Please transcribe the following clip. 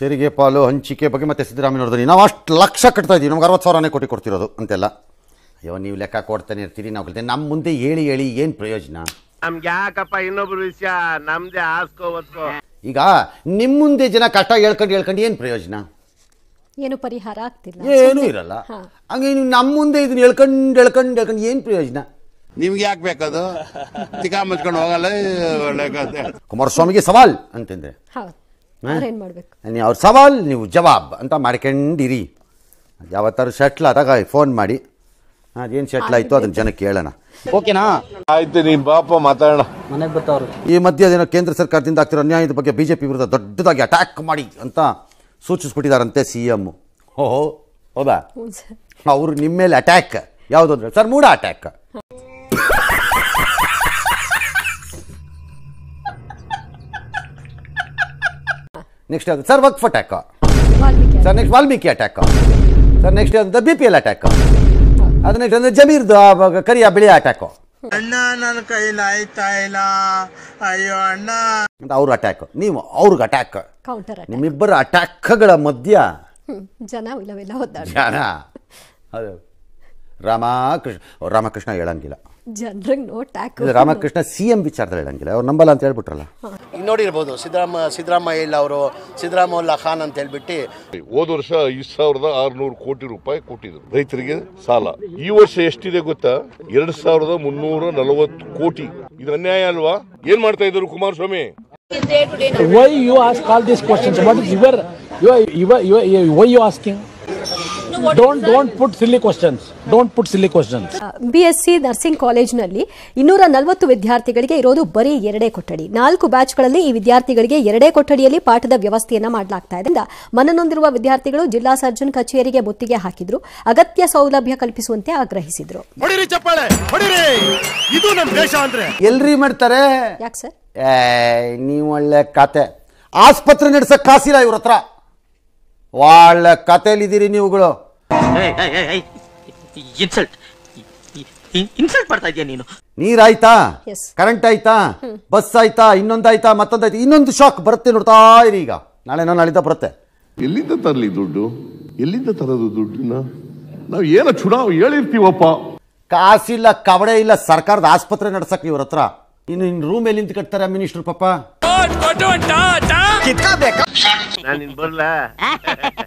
ತೆರಿಗೆ ಪಾಲು ಹಂಚಿಕೆ ಬಗ್ಗೆ ಮತ್ತೆ ಸಿದ್ದರಾಮಯ್ಯ ನಾವು ಅಷ್ಟು ಲಕ್ಷ ಕಟ್ತಾ ಇದ್ದೀವಿ ನಮ್ಗೆ ಅರವತ್ತು ಸಾವಿರನೇ ಕೋಟಿ ಕೊಡ್ತಿರೋದು ಅಂತೆಲ್ಲ ಅಯ್ಯೋ ನೀವು ಲೆಕ್ಕ ಕೊಡ್ತಾನೆ ಇರ್ತೀರಿ ನಾವು ಕೇಳ್ತೀನಿ ನಮ್ಮ ಮುಂದೆ ಹೇಳಿ ಹೇಳಿ ಏನು ಪ್ರಯೋಜನ ನಮ್ಗೆ ಯಾಕಪ್ಪ ಇನ್ನೊಬ್ರು ವಿಷಯ ನಮ್ದೆ ಆಸ್ಕೋ ಒತ್ಕೋ ಈಗ ನಿಮ್ಮ ಮುಂದೆ ಜನ ಕಷ್ಟ ಹೇಳ್ಕೊಂಡು ಹೇಳ್ಕೊಂಡು ಏನು ಪ್ರಯೋಜನ ಏನು ಪರಿಹಾರ ಆಗ್ತಿಲ್ಲ ಏನು ಇರಲ್ಲ ಹಂಗೆ ನೀವು ನಮ್ಮ ಮುಂದೆ ಇದನ್ನ ಹೇಳ್ಕೊಂಡು ಹೇಳ್ಕೊಂಡು ಹೇಳ್ಕೊಂಡು ಏನು ಪ್ರಯೋಜನ ನಿಮ್ಗೆ ಯಾಕೆ ಬೇಕದು ತಿಕಾ ಮುಚ್ಕೊಂಡು ಹೋಗಲ್ಲ ಕುಮಾರಸ್ವಾಮಿಗೆ ಸವಾಲ್ ಅಂತಂದ್ರೆ ಅವ್ರ ಸವಾಲ್ ನೀವು ಜವಾಬ್ ಅಂತ ಮಾಡ್ಕೊಂಡಿರಿ ಯಾವತ್ತಾರು ಶಟ್ಲ್ ಆದಾಗ ಫೋನ್ ಮಾಡಿ ಅದೇನು ಶಟ್ಲ್ ಆಯ್ತು ಅದನ್ನ ಜನಕ್ಕೆ ಹೇಳೋಣ ಓಕೆನಾ ಆಯ್ತು ನೀ ಬಾಪ ಮಾತಾಡೋಣ ಮನೆಗೆ ಈ ಮಧ್ಯ ಅದೇನೋ ಕೇಂದ್ರ ಸರ್ಕಾರದಿಂದ ಆಗ್ತಿರೋ ಅನ್ಯಾಯದ ಬಗ್ಗೆ ಬಿಜೆಪಿ ವಿರುದ್ಧ ದೊಡ್ಡದಾಗಿ ಅಟ್ಯಾಕ್ ಮಾಡಿ ಅಂತ ಸೂಚಿಸ್ಬಿಟ್ಟಿದಾರಂತೆ ಸಿ ಓ ಓಹೋ ಹೌದಾ ಅವ್ರು ನಿಮ್ಮ ಮೇಲೆ ಅಟ್ಯಾಕ್ ಯಾವುದಂದ್ರೆ ಸರ್ ಮೂಡ ಅಟ್ಯಾಕ್ ನೆಕ್ಸ್ಟ್ ಯಾವುದು sir Waqf attack sir next Valmiki attack sir next ಯಾವುದು ಬಿ ಪಿ ಎಲ್ ಅಟ್ಯಾಕ್ ಅದು ನೆಕ್ಸ್ಟ್ ಅಂದ್ರೆ ಜಮೀರ್ದು ಕರಿಯ ಬಿಳಿಯ ಅಟ್ಯಾಕು ಅಣ್ಣ ನನ್ನ ಕೈಲಾಯ್ತಾ ಇಲ್ಲ ಅಯ್ಯೋ ಅಣ್ಣ ಅಂತ ಅವ್ರ ಅಟ್ಯಾಕ್ ನೀವು ಅವ್ರಿಗೆ ಅಟ್ಯಾಕ್ ಕೌಂಟರ್ ನಿಮ್ಮಿಬ್ಬರ ಅಟ್ಯಾಕ್ಗಳ ಮಧ್ಯ ಜನ ಹೋದ ಜನ ಹೌದು ರಾಮಕೃಷ್ಣ ರಾಮಕೃಷ್ಣ ಹೇಳಂಗಿಲ್ಲ ಜನರಿಗೆ ನೋಟ್ ರಾಮಕೃಷ್ಣ ಸಿ ಎಂ ವಿಚಾರದಲ್ಲಿ ಹೇಳಂಗಿಲ್ಲ ಅವ್ರು ನಂಬಲ್ಲ ಅಂತ ಹೇಳ್ಬಿಟ್ರಲ್ಲ ಈಗ ನೋಡಿರ್ಬೋದು ಸಿದ್ದರಾಮ ಸಿದ್ದರಾಮಯ್ಯ ಇಲ್ಲ ಅವರು ಸಿದ್ದರಾಮಲ್ಲ ಖಾನ್ ಅಂತ ಹೇಳ್ಬಿಟ್ಟು ಹೋದ ವರ್ಷ ಐದು ಸಾವಿರದ ಆರುನೂರು ಕೋಟಿ ರೂಪಾಯಿ ಕೊಟ್ಟಿದ್ರು ರೈತರಿಗೆ ಸಾಲ ಈ ವರ್ಷ ಎಷ್ಟಿದೆ ಗೊತ್ತಾ ಎರಡು ಸಾವಿರದ ಮುನ್ನೂರ ನಲವತ್ತು ಕೋಟಿ ಇದು ಅನ್ಯಾಯ ಅಲ್ವಾ ಏನ್ ಮಾಡ್ತಾ ಇದ್ರು Kumaraswamy why you ask all these question what is your you why you asking don't don't put silly questions don't put silly questions nursing ಕಾಲೇಜ್ನಲ್ಲಿ ಇನ್ನೂರ ನಲವತ್ತು ವಿದ್ಯಾರ್ಥಿಗಳಿಗೆ ಇರೋದು ಬರೀ ಎರಡೇ ಕೊಠಡಿ ನಾಲ್ಕು ಬ್ಯಾಚ್ಗಳಲ್ಲಿ ಈ ವಿದ್ಯಾರ್ಥಿಗಳಿಗೆ ಎರಡೇ ಕೊಠಡಿಯಲ್ಲಿ ಪಾಠದ ವ್ಯವಸ್ಥೆಯನ್ನು ಮಾಡಲಾಗ್ತಾ ಇದೆ ಮನನೊಂದಿರುವ ವಿದ್ಯಾರ್ಥಿಗಳು ಜಿಲ್ಲಾ ಸರ್ಜನ್ ಕಚೇರಿಗೆ ಮುತ್ತಿಗೆ ಹಾಕಿದ್ರು ಅಗತ್ಯ ಸೌಲಭ್ಯ ಕಲ್ಪಿಸುವಂತೆ ಆಗ್ರಹಿಸಿದ್ರು ಎಲ್ರಿ ಮಾಡ್ತಾರೆ ಯಾಕೆ ಸರ್ ನೀವು ಒಳ್ಳೆ ಆಸ್ಪತ್ರೆ ನಡೆಸಕ್ ಕಾಸಿಲ್ಲ ಇವ್ರ ಹತ್ರ ಒಳ್ಳೆ ಕತೆಯಲ್ಲಿದ್ದೀರಿ ನೀವುಗಳು ಇನ್ಸಲ್ಟ್ ಮಾಡ್ತಾ ನೀನು ನೀರಾಯ್ತಾ ಕರೆಂಟ್ ಆಯ್ತಾ ಬಸ್ ಆಯ್ತಾ ಇನ್ನೊಂದಾಯ್ತಾ ಮತ್ತೊಂದಾಯ್ತಾ ಇನ್ನೊಂದು ಶಾಕ್ ಬರುತ್ತೆ ನೋಡ್ತಾ ಇರಿ ಈಗ ನಾಳೆ ನಾಳಿದ್ದ ಬರುತ್ತೆ ಎಲ್ಲಿಂದ ತರಲಿ ದುಡ್ಡು ಎಲ್ಲಿಂದ ತರೋದು ದುಡ್ಡನ್ನ ನಾವು ಏನ ಚುನಾವ್ ಹೇಳಿರ್ತೀವಪ್ಪ ಕಾಸಿಲ್ಲ ಕವಡೆ ಇಲ್ಲ ಸರ್ಕಾರದ ಆಸ್ಪತ್ರೆ ನಡ್ಸಕ್ ಇವ್ರ ಹತ್ರ ಇನ್ನು ಇನ್ ರೂಮ್ ಎಲ್ಲಿಂದ ಕಟ್ತಾರೆ ಮಿನಿಸ್ಟರ್ ಪಾಪ